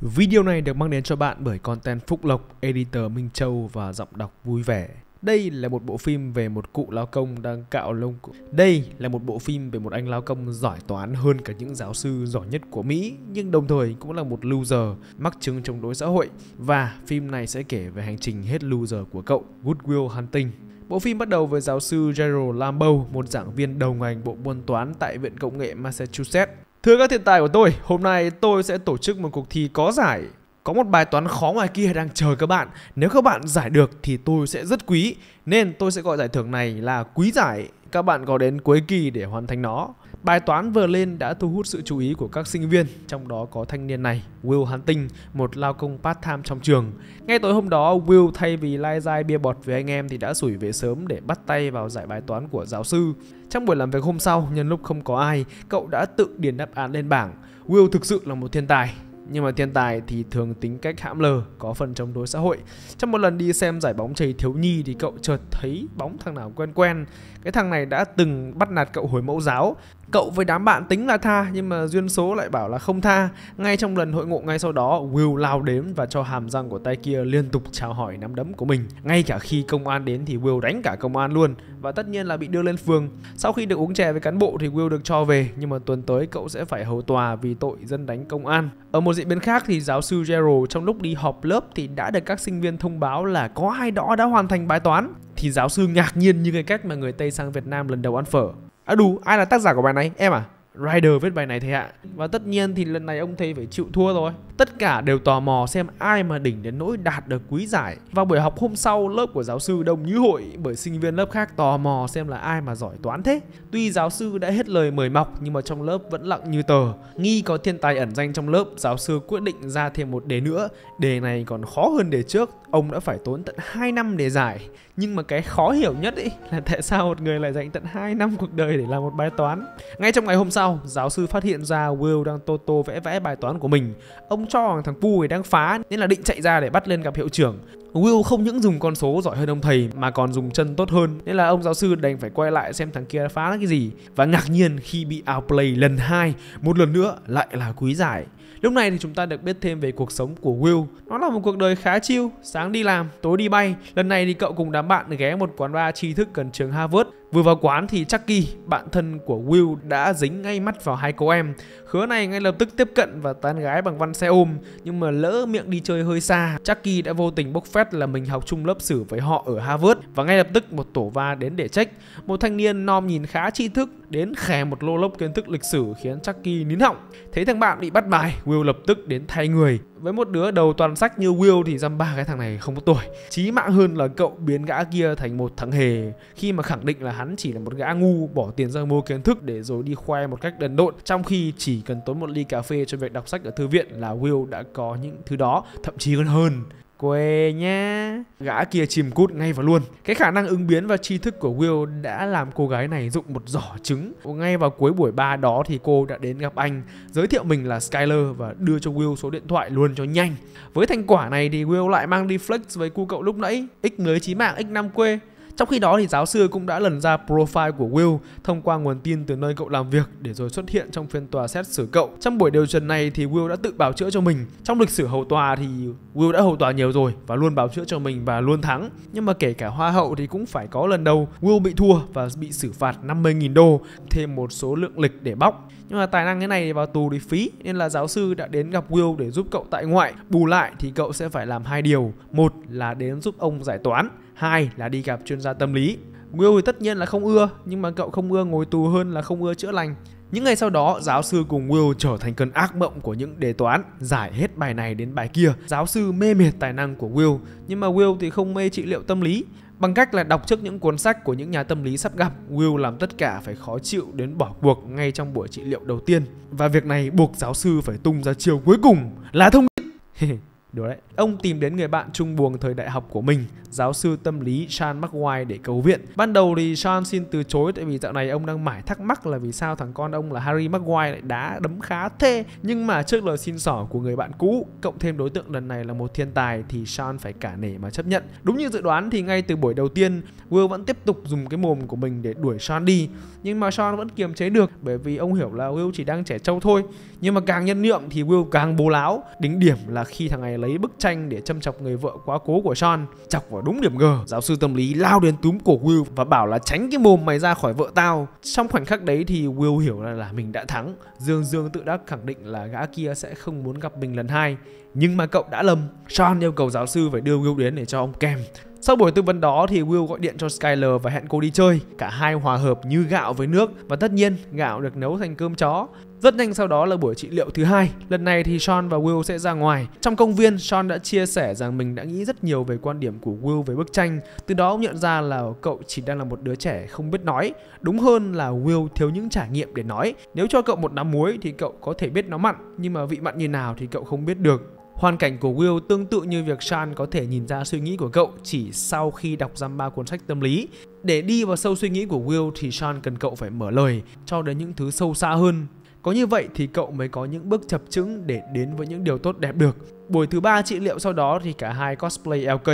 Video này được mang đến cho bạn bởi content Phúc Lộc, editor Minh Châu và giọng đọc vui vẻ. Đây là một bộ phim về một cụ lao công đang cạo lông. Của... Đây là một bộ phim về một anh lao công giỏi toán hơn cả những giáo sư giỏi nhất của Mỹ, nhưng đồng thời cũng là một loser, mắc chứng chống đối xã hội. Và phim này sẽ kể về hành trình hết loser của cậu, Goodwill Hunting. Bộ phim bắt đầu với giáo sư Gerald Lambeau, một giảng viên đầu ngành bộ môn toán tại Viện Công nghệ Massachusetts. Thưa các thiện tài của tôi, hôm nay tôi sẽ tổ chức một cuộc thi có giải. Có một bài toán khó ngoài kia đang chờ các bạn. Nếu các bạn giải được thì tôi sẽ rất quý. Nên tôi sẽ gọi giải thưởng này là quý giải. Các bạn có đến cuối kỳ để hoàn thành nó. Bài toán vừa lên đã thu hút sự chú ý của các sinh viên, trong đó có thanh niên này, Will Hunting, một lao công part-time trong trường. Ngay tối hôm đó, Will thay vì lai dai bia bọt với anh em thì đã sủi về sớm để bắt tay vào giải bài toán của giáo sư. Trong buổi làm việc hôm sau, nhân lúc không có ai, cậu đã tự điền đáp án lên bảng. Will thực sự là một thiên tài, nhưng mà thiên tài thì thường tính cách hãm lờ, có phần chống đối xã hội. Trong một lần đi xem giải bóng chày thiếu nhi thì cậu chợt thấy bóng thằng nào quen quen. Cái thằng này đã từng bắt nạt cậu hồi mẫu giáo. Cậu với đám bạn tính là tha nhưng mà duyên số lại bảo là không tha. Ngay trong lần hội ngộ ngay sau đó, Will lao đến và cho hàm răng của tay kia liên tục chào hỏi nắm đấm của mình. Ngay cả khi công an đến thì Will đánh cả công an luôn và tất nhiên là bị đưa lên phường. Sau khi được uống chè với cán bộ thì Will được cho về nhưng mà tuần tới cậu sẽ phải hầu tòa vì tội dân đánh công an. Ở một diễn bên khác thì giáo sư Gerald trong lúc đi họp lớp thì đã được các sinh viên thông báo là có ai đó đã hoàn thành bài toán. Thì giáo sư ngạc nhiên như cái cách mà người Tây sang Việt Nam lần đầu ăn phở. À đủ, ai là tác giả của bài này? Em à? Rider viết bài này thầy ạ Và tất nhiên thì lần này ông thầy phải chịu thua rồi Tất cả đều tò mò xem ai mà đỉnh đến nỗi đạt được quý giải Vào buổi học hôm sau lớp của giáo sư đông như hội Bởi sinh viên lớp khác tò mò xem là ai mà giỏi toán thế Tuy giáo sư đã hết lời mời mọc nhưng mà trong lớp vẫn lặng như tờ Nghi có thiên tài ẩn danh trong lớp Giáo sư quyết định ra thêm một đề nữa Đề này còn khó hơn đề trước Ông đã phải tốn tận 2 năm để giải Nhưng mà cái khó hiểu nhất ấy là tại sao một người lại dành tận 2 năm cuộc đời để làm một bài toán Ngay trong ngày hôm sau sau, giáo sư phát hiện ra Will đang tô tô vẽ vẽ bài toán của mình. Ông cho rằng thằng Pu đang phá nên là định chạy ra để bắt lên gặp hiệu trưởng. Will không những dùng con số giỏi hơn ông thầy mà còn dùng chân tốt hơn Nên là ông giáo sư đành phải quay lại xem thằng kia phá cái gì Và ngạc nhiên khi bị outplay lần hai Một lần nữa lại là quý giải Lúc này thì chúng ta được biết thêm về cuộc sống của Will Nó là một cuộc đời khá chiêu, Sáng đi làm, tối đi bay Lần này thì cậu cùng đám bạn ghé một quán bar tri thức gần trường Harvard Vừa vào quán thì Chucky, bạn thân của Will đã dính ngay mắt vào hai cô em. Khứa này ngay lập tức tiếp cận và tán gái bằng văn xe ôm, nhưng mà lỡ miệng đi chơi hơi xa, Chucky đã vô tình bốc phét là mình học chung lớp sử với họ ở Harvard và ngay lập tức một tổ va đến để trách. Một thanh niên nom nhìn khá tri thức đến khè một lô lốc kiến thức lịch sử khiến Chucky nín họng. Thấy thằng bạn bị bắt bài, Will lập tức đến thay người với một đứa đầu toàn sách như Will thì dăm ba cái thằng này không có tuổi chí mạng hơn là cậu biến gã kia thành một thằng hề khi mà khẳng định là hắn chỉ là một gã ngu bỏ tiền ra mua kiến thức để rồi đi khoe một cách đần độn trong khi chỉ cần tốn một ly cà phê cho việc đọc sách ở thư viện là Will đã có những thứ đó thậm chí còn hơn Quê nhá Gã kia chìm cút ngay vào luôn Cái khả năng ứng biến và tri thức của Will đã làm cô gái này dụng một giỏ trứng Ngay vào cuối buổi ba đó thì cô đã đến gặp anh Giới thiệu mình là Skyler và đưa cho Will số điện thoại luôn cho nhanh Với thành quả này thì Will lại mang đi flex với cu cậu lúc nãy X mới chí mạng x năm quê trong khi đó thì giáo sư cũng đã lần ra profile của Will thông qua nguồn tin từ nơi cậu làm việc để rồi xuất hiện trong phiên tòa xét xử cậu. Trong buổi điều trần này thì Will đã tự bảo chữa cho mình. Trong lịch sử hầu tòa thì Will đã hầu tòa nhiều rồi và luôn bảo chữa cho mình và luôn thắng. Nhưng mà kể cả hoa hậu thì cũng phải có lần đầu Will bị thua và bị xử phạt 50.000 đô, thêm một số lượng lịch để bóc. Nhưng mà tài năng thế này vào tù thì phí nên là giáo sư đã đến gặp Will để giúp cậu tại ngoại. Bù lại thì cậu sẽ phải làm hai điều. Một là đến giúp ông giải toán hai là đi gặp chuyên gia tâm lý Will thì tất nhiên là không ưa, nhưng mà cậu không ưa ngồi tù hơn là không ưa chữa lành. Những ngày sau đó, giáo sư cùng Will trở thành cơn ác mộng của những đề toán, giải hết bài này đến bài kia. Giáo sư mê mệt tài năng của Will, nhưng mà Will thì không mê trị liệu tâm lý. Bằng cách là đọc trước những cuốn sách của những nhà tâm lý sắp gặp, Will làm tất cả phải khó chịu đến bỏ cuộc ngay trong buổi trị liệu đầu tiên. Và việc này buộc giáo sư phải tung ra chiều cuối cùng là thông Được đấy. Ông tìm đến người bạn chung buồng thời đại học của mình, giáo sư tâm lý Sean Mcguire để cầu viện. Ban đầu thì Sean xin từ chối tại vì dạo này ông đang mải thắc mắc là vì sao thằng con ông là Harry Mcguire lại đá đấm khá thê. Nhưng mà trước lời xin xỏ của người bạn cũ, cộng thêm đối tượng lần này là một thiên tài thì Sean phải cả nể mà chấp nhận. Đúng như dự đoán thì ngay từ buổi đầu tiên, Will vẫn tiếp tục dùng cái mồm của mình để đuổi Sean đi. Nhưng mà Sean vẫn kiềm chế được bởi vì ông hiểu là Will chỉ đang trẻ trâu thôi. Nhưng mà càng nhân nhượng thì Will càng bố láo. Đỉnh điểm là khi thằng này này lấy bức tranh để châm chọc người vợ quá cố của Sean Chọc vào đúng điểm gờ Giáo sư tâm lý lao đến túm cổ Will và bảo là tránh cái mồm mày ra khỏi vợ tao Trong khoảnh khắc đấy thì Will hiểu là, là mình đã thắng Dương Dương tự đắc khẳng định là gã kia sẽ không muốn gặp mình lần hai Nhưng mà cậu đã lầm Sean yêu cầu giáo sư phải đưa Will đến để cho ông kèm sau buổi tư vấn đó thì Will gọi điện cho Skyler và hẹn cô đi chơi. Cả hai hòa hợp như gạo với nước và tất nhiên gạo được nấu thành cơm chó. Rất nhanh sau đó là buổi trị liệu thứ hai. Lần này thì Sean và Will sẽ ra ngoài. Trong công viên, Sean đã chia sẻ rằng mình đã nghĩ rất nhiều về quan điểm của Will về bức tranh. Từ đó ông nhận ra là cậu chỉ đang là một đứa trẻ không biết nói. Đúng hơn là Will thiếu những trải nghiệm để nói. Nếu cho cậu một nắm muối thì cậu có thể biết nó mặn, nhưng mà vị mặn như nào thì cậu không biết được. Hoàn cảnh của Will tương tự như việc Sean có thể nhìn ra suy nghĩ của cậu chỉ sau khi đọc giam ba cuốn sách tâm lý. Để đi vào sâu suy nghĩ của Will thì Sean cần cậu phải mở lời cho đến những thứ sâu xa hơn có như vậy thì cậu mới có những bước chập chững để đến với những điều tốt đẹp được. Buổi thứ ba trị liệu sau đó thì cả hai cosplay LK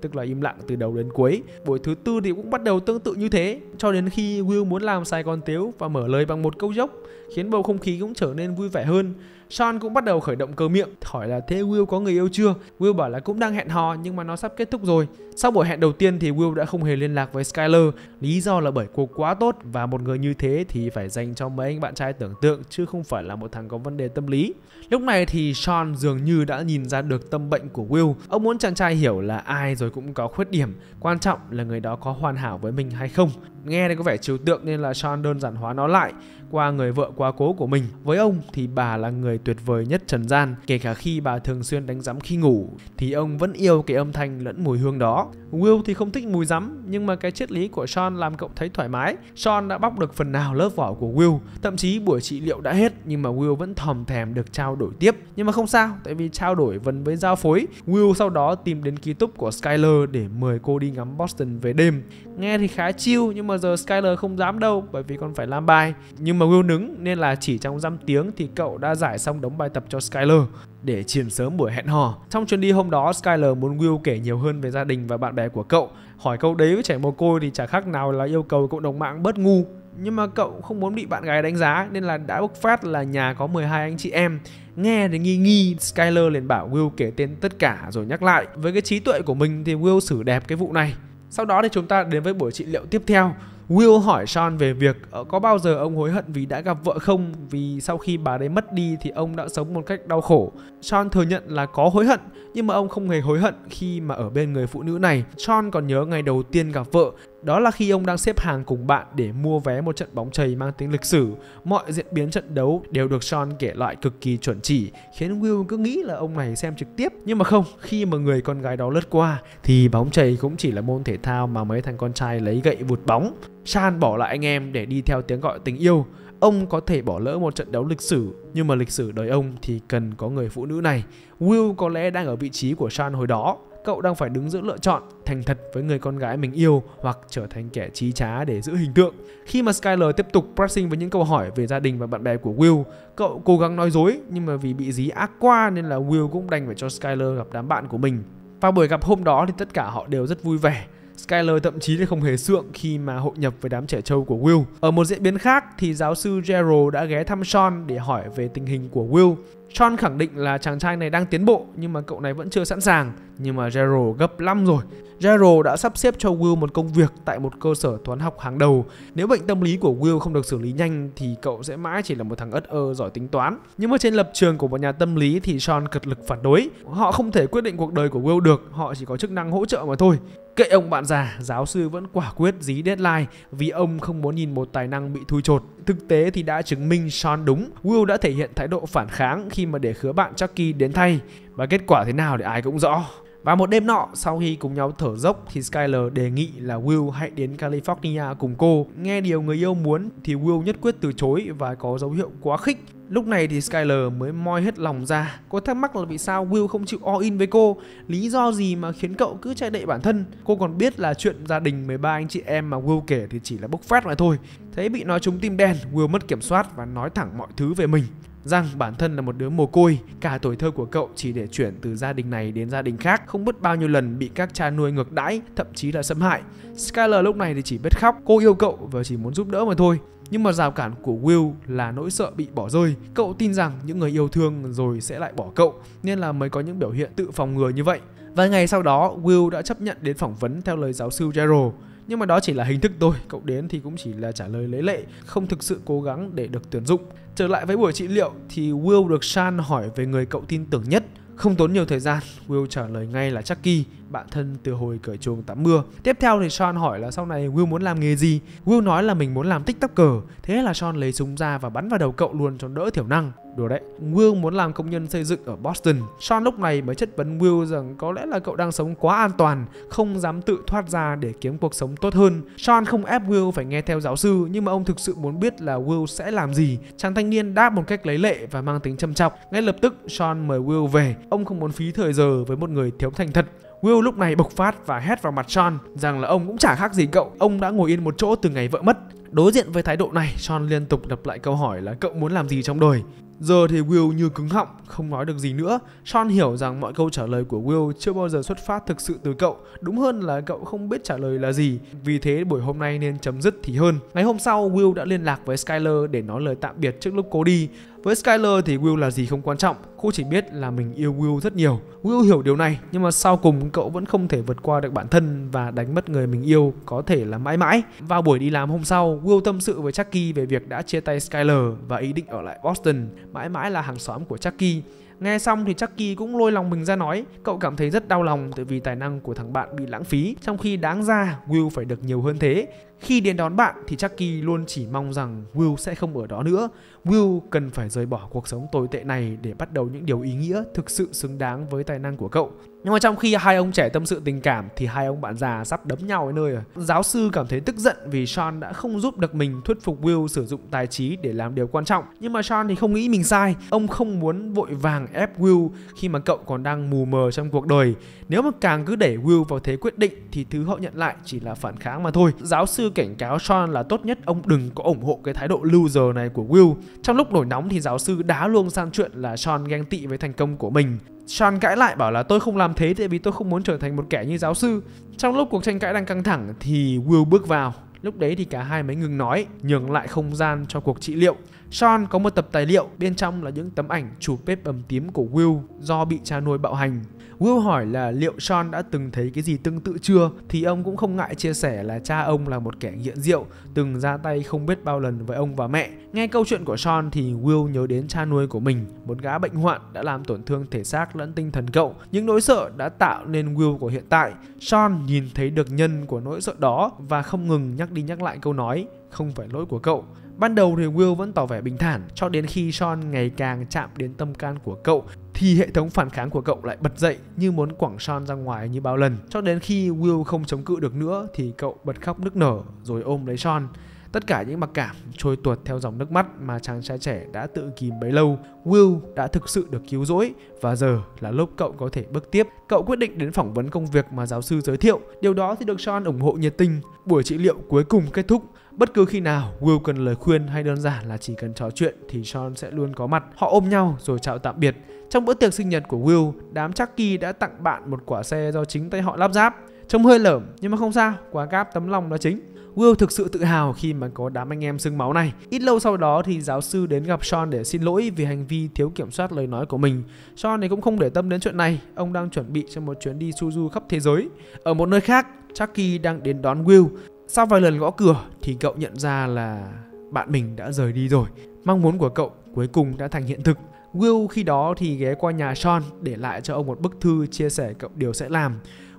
tức là im lặng từ đầu đến cuối. Buổi thứ tư thì cũng bắt đầu tương tự như thế, cho đến khi Will muốn làm Sài Gòn Tiếu và mở lời bằng một câu dốc, khiến bầu không khí cũng trở nên vui vẻ hơn. Sean cũng bắt đầu khởi động cơ miệng, hỏi là thế Will có người yêu chưa? Will bảo là cũng đang hẹn hò nhưng mà nó sắp kết thúc rồi. Sau buổi hẹn đầu tiên thì Will đã không hề liên lạc với Skyler, lý do là bởi cô quá tốt và một người như thế thì phải dành cho mấy anh bạn trai tưởng tượng chứ không phải là một thằng có vấn đề tâm lý. Lúc này thì Sean dường như đã nhìn ra được tâm bệnh của Will. Ông muốn chàng trai hiểu là ai rồi cũng có khuyết điểm, quan trọng là người đó có hoàn hảo với mình hay không. Nghe đây có vẻ trừu tượng nên là Sean đơn giản hóa nó lại qua người vợ quá cố của mình. Với ông thì bà là người tuyệt vời nhất trần gian, kể cả khi bà thường xuyên đánh giấm khi ngủ thì ông vẫn yêu cái âm thanh lẫn mùi hương đó. Will thì không thích mùi giấm nhưng mà cái triết lý của Sean làm cậu thấy thoải mái. Sean đã bóc được phần nào lớp vỏ của Will, thậm chí buổi trị liệu đã hết nhưng mà Will vẫn thòm thèm được trao đổi tiếp. Nhưng mà không sao, tại vì trao đổi vẫn với giao phối, Will sau đó tìm đến ký túc của Skyler để mời cô đi ngắm Boston về đêm. Nghe thì khá chill nhưng mà giờ Skyler không dám đâu bởi vì còn phải làm bài. Nhưng mà Will nứng nên là chỉ trong dăm tiếng thì cậu đã giải xong đống bài tập cho Skyler để chiếm sớm buổi hẹn hò. Trong chuyến đi hôm đó, Skyler muốn Will kể nhiều hơn về gia đình và bạn bè của cậu. Hỏi câu đấy với trẻ mồ côi thì chả khác nào là yêu cầu cộng đồng mạng bớt ngu. Nhưng mà cậu không muốn bị bạn gái đánh giá nên là đã bốc phát là nhà có 12 anh chị em. Nghe thì nghi nghi, Skyler liền bảo Will kể tên tất cả rồi nhắc lại. Với cái trí tuệ của mình thì Will xử đẹp cái vụ này. Sau đó thì chúng ta đến với buổi trị liệu tiếp theo. Will hỏi Sean về việc ờ, có bao giờ ông hối hận vì đã gặp vợ không vì sau khi bà đấy mất đi thì ông đã sống một cách đau khổ. Sean thừa nhận là có hối hận nhưng mà ông không hề hối hận khi mà ở bên người phụ nữ này. Sean còn nhớ ngày đầu tiên gặp vợ, đó là khi ông đang xếp hàng cùng bạn để mua vé một trận bóng chày mang tính lịch sử. Mọi diễn biến trận đấu đều được Sean kể lại cực kỳ chuẩn chỉ, khiến Will cứ nghĩ là ông này xem trực tiếp. Nhưng mà không, khi mà người con gái đó lướt qua thì bóng chày cũng chỉ là môn thể thao mà mấy thằng con trai lấy gậy vụt bóng. Sean bỏ lại anh em để đi theo tiếng gọi tình yêu. Ông có thể bỏ lỡ một trận đấu lịch sử, nhưng mà lịch sử đời ông thì cần có người phụ nữ này. Will có lẽ đang ở vị trí của Sean hồi đó, cậu đang phải đứng giữa lựa chọn thành thật với người con gái mình yêu hoặc trở thành kẻ trí trá để giữ hình tượng. Khi mà Skyler tiếp tục pressing với những câu hỏi về gia đình và bạn bè của Will, cậu cố gắng nói dối nhưng mà vì bị dí ác qua nên là Will cũng đành phải cho Skyler gặp đám bạn của mình. Và buổi gặp hôm đó thì tất cả họ đều rất vui vẻ. Skyler thậm chí là không hề sượng khi mà hội nhập với đám trẻ trâu của Will. Ở một diễn biến khác thì giáo sư Gerald đã ghé thăm Sean để hỏi về tình hình của Will Sean khẳng định là chàng trai này đang tiến bộ nhưng mà cậu này vẫn chưa sẵn sàng. Nhưng mà Gerald gấp lắm rồi. Gerald đã sắp xếp cho Will một công việc tại một cơ sở toán học hàng đầu. Nếu bệnh tâm lý của Will không được xử lý nhanh thì cậu sẽ mãi chỉ là một thằng ất ơ giỏi tính toán. Nhưng mà trên lập trường của một nhà tâm lý thì Sean cực lực phản đối. Họ không thể quyết định cuộc đời của Will được, họ chỉ có chức năng hỗ trợ mà thôi. Kệ ông bạn già, giáo sư vẫn quả quyết dí deadline vì ông không muốn nhìn một tài năng bị thui chột. Thực tế thì đã chứng minh Sean đúng, Will đã thể hiện thái độ phản kháng khi mà để khứa bạn Chucky đến thay. Và kết quả thế nào thì ai cũng rõ. Và một đêm nọ, sau khi cùng nhau thở dốc thì Skyler đề nghị là Will hãy đến California cùng cô. Nghe điều người yêu muốn thì Will nhất quyết từ chối và có dấu hiệu quá khích. Lúc này thì Skyler mới moi hết lòng ra. Cô thắc mắc là vì sao Will không chịu all in với cô, lý do gì mà khiến cậu cứ chạy đậy bản thân. Cô còn biết là chuyện gia đình 13 anh chị em mà Will kể thì chỉ là bốc phát mà thôi. Thấy bị nói trúng tim đen, Will mất kiểm soát và nói thẳng mọi thứ về mình rằng bản thân là một đứa mồ côi, cả tuổi thơ của cậu chỉ để chuyển từ gia đình này đến gia đình khác, không biết bao nhiêu lần bị các cha nuôi ngược đãi, thậm chí là xâm hại. Skyler lúc này thì chỉ biết khóc, cô yêu cậu và chỉ muốn giúp đỡ mà thôi. Nhưng mà rào cản của Will là nỗi sợ bị bỏ rơi. Cậu tin rằng những người yêu thương rồi sẽ lại bỏ cậu, nên là mới có những biểu hiện tự phòng ngừa như vậy. Vài ngày sau đó, Will đã chấp nhận đến phỏng vấn theo lời giáo sư Gerald. Nhưng mà đó chỉ là hình thức thôi, cậu đến thì cũng chỉ là trả lời lấy lệ, không thực sự cố gắng để được tuyển dụng. Trở lại với buổi trị liệu thì Will được Shan hỏi về người cậu tin tưởng nhất không tốn nhiều thời gian, Will trả lời ngay là Chucky, bạn thân từ hồi cởi chuồng tắm mưa. Tiếp theo thì Sean hỏi là sau này Will muốn làm nghề gì? Will nói là mình muốn làm tích tắc cờ. Thế là Sean lấy súng ra và bắn vào đầu cậu luôn cho đỡ thiểu năng. Đùa đấy. Will muốn làm công nhân xây dựng ở Boston. Sean lúc này mới chất vấn Will rằng có lẽ là cậu đang sống quá an toàn, không dám tự thoát ra để kiếm cuộc sống tốt hơn. Sean không ép Will phải nghe theo giáo sư, nhưng mà ông thực sự muốn biết là Will sẽ làm gì. Chàng thanh niên đáp một cách lấy lệ và mang tính châm chọc. Ngay lập tức, Sean mời Will về. Ông không muốn phí thời giờ với một người thiếu thành thật. Will lúc này bộc phát và hét vào mặt Sean rằng là ông cũng chả khác gì cậu, ông đã ngồi yên một chỗ từ ngày vợ mất. Đối diện với thái độ này, Sean liên tục đập lại câu hỏi là cậu muốn làm gì trong đời. Giờ thì Will như cứng họng, không nói được gì nữa. Sean hiểu rằng mọi câu trả lời của Will chưa bao giờ xuất phát thực sự từ cậu, đúng hơn là cậu không biết trả lời là gì. Vì thế buổi hôm nay nên chấm dứt thì hơn. Ngày hôm sau, Will đã liên lạc với Skyler để nói lời tạm biệt trước lúc cô đi. Với Skyler thì Will là gì không quan trọng, cô chỉ biết là mình yêu Will rất nhiều. Will hiểu điều này, nhưng mà sau cùng cậu vẫn không thể vượt qua được bản thân và đánh mất người mình yêu có thể là mãi mãi. Vào buổi đi làm hôm sau, Will tâm sự với Chucky về việc đã chia tay Skyler và ý định ở lại Boston, mãi mãi là hàng xóm của Chucky. Nghe xong thì Chucky cũng lôi lòng mình ra nói Cậu cảm thấy rất đau lòng tại vì tài năng của thằng bạn bị lãng phí Trong khi đáng ra Will phải được nhiều hơn thế khi đến đón bạn thì Chucky luôn chỉ mong rằng Will sẽ không ở đó nữa. Will cần phải rời bỏ cuộc sống tồi tệ này để bắt đầu những điều ý nghĩa thực sự xứng đáng với tài năng của cậu. Nhưng mà trong khi hai ông trẻ tâm sự tình cảm thì hai ông bạn già sắp đấm nhau ở nơi rồi. Giáo sư cảm thấy tức giận vì Sean đã không giúp được mình thuyết phục Will sử dụng tài trí để làm điều quan trọng. Nhưng mà Sean thì không nghĩ mình sai. Ông không muốn vội vàng ép Will khi mà cậu còn đang mù mờ trong cuộc đời. Nếu mà càng cứ để Will vào thế quyết định thì thứ họ nhận lại chỉ là phản kháng mà thôi. Giáo sư cảnh cáo Sean là tốt nhất ông đừng có ủng hộ cái thái độ loser này của Will. Trong lúc nổi nóng thì giáo sư đá luôn sang chuyện là Sean ghen tị với thành công của mình. Sean cãi lại bảo là tôi không làm thế tại vì tôi không muốn trở thành một kẻ như giáo sư. Trong lúc cuộc tranh cãi đang căng thẳng thì Will bước vào. Lúc đấy thì cả hai mới ngừng nói, nhường lại không gian cho cuộc trị liệu. Sean có một tập tài liệu, bên trong là những tấm ảnh chụp bếp ẩm tím của Will do bị cha nuôi bạo hành. Will hỏi là liệu Sean đã từng thấy cái gì tương tự chưa thì ông cũng không ngại chia sẻ là cha ông là một kẻ nghiện rượu, từng ra tay không biết bao lần với ông và mẹ. Nghe câu chuyện của Sean thì Will nhớ đến cha nuôi của mình, một gã bệnh hoạn đã làm tổn thương thể xác lẫn tinh thần cậu. Những nỗi sợ đã tạo nên Will của hiện tại. Sean nhìn thấy được nhân của nỗi sợ đó và không ngừng nhắc đi nhắc lại câu nói không phải lỗi của cậu. Ban đầu thì Will vẫn tỏ vẻ bình thản cho đến khi Sean ngày càng chạm đến tâm can của cậu thì hệ thống phản kháng của cậu lại bật dậy như muốn quẳng Sean ra ngoài như bao lần. Cho đến khi Will không chống cự được nữa thì cậu bật khóc nức nở rồi ôm lấy Sean. Tất cả những mặc cảm trôi tuột theo dòng nước mắt mà chàng trai trẻ đã tự kìm bấy lâu, Will đã thực sự được cứu rỗi và giờ là lúc cậu có thể bước tiếp. Cậu quyết định đến phỏng vấn công việc mà giáo sư giới thiệu, điều đó thì được Sean ủng hộ nhiệt tình. Buổi trị liệu cuối cùng kết thúc Bất cứ khi nào Will cần lời khuyên hay đơn giản là chỉ cần trò chuyện thì Sean sẽ luôn có mặt. Họ ôm nhau rồi chào tạm biệt. Trong bữa tiệc sinh nhật của Will, đám Chucky đã tặng bạn một quả xe do chính tay họ lắp ráp. Trông hơi lởm nhưng mà không sao, quả cáp tấm lòng là chính. Will thực sự tự hào khi mà có đám anh em sưng máu này. Ít lâu sau đó thì giáo sư đến gặp Sean để xin lỗi vì hành vi thiếu kiểm soát lời nói của mình. Sean thì cũng không để tâm đến chuyện này, ông đang chuẩn bị cho một chuyến đi Suzu khắp thế giới. Ở một nơi khác, Chucky đang đến đón Will. Sau vài lần gõ cửa thì cậu nhận ra là bạn mình đã rời đi rồi. Mong muốn của cậu cuối cùng đã thành hiện thực. Will khi đó thì ghé qua nhà Sean để lại cho ông một bức thư chia sẻ cậu điều sẽ làm.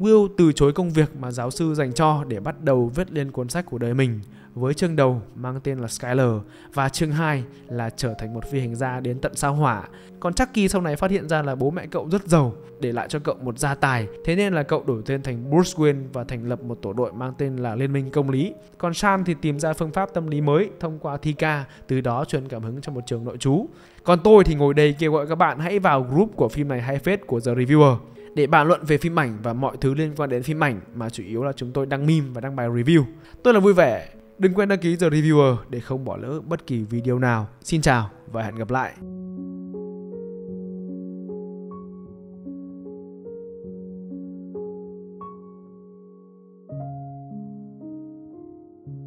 Will từ chối công việc mà giáo sư dành cho để bắt đầu viết lên cuốn sách của đời mình với chương đầu mang tên là Skyler và chương 2 là trở thành một phi hành gia đến tận sao hỏa. Còn Chucky sau này phát hiện ra là bố mẹ cậu rất giàu, để lại cho cậu một gia tài, thế nên là cậu đổi tên thành Bruce Wayne và thành lập một tổ đội mang tên là Liên minh Công lý. Còn Sam thì tìm ra phương pháp tâm lý mới thông qua thi ca, từ đó truyền cảm hứng cho một trường nội trú. Còn tôi thì ngồi đây kêu gọi các bạn hãy vào group của phim này hay phết của The Reviewer để bàn luận về phim ảnh và mọi thứ liên quan đến phim ảnh mà chủ yếu là chúng tôi đăng meme và đăng bài review. Tôi là vui vẻ. Đừng quên đăng ký The Reviewer để không bỏ lỡ bất kỳ video nào. Xin chào và hẹn gặp lại.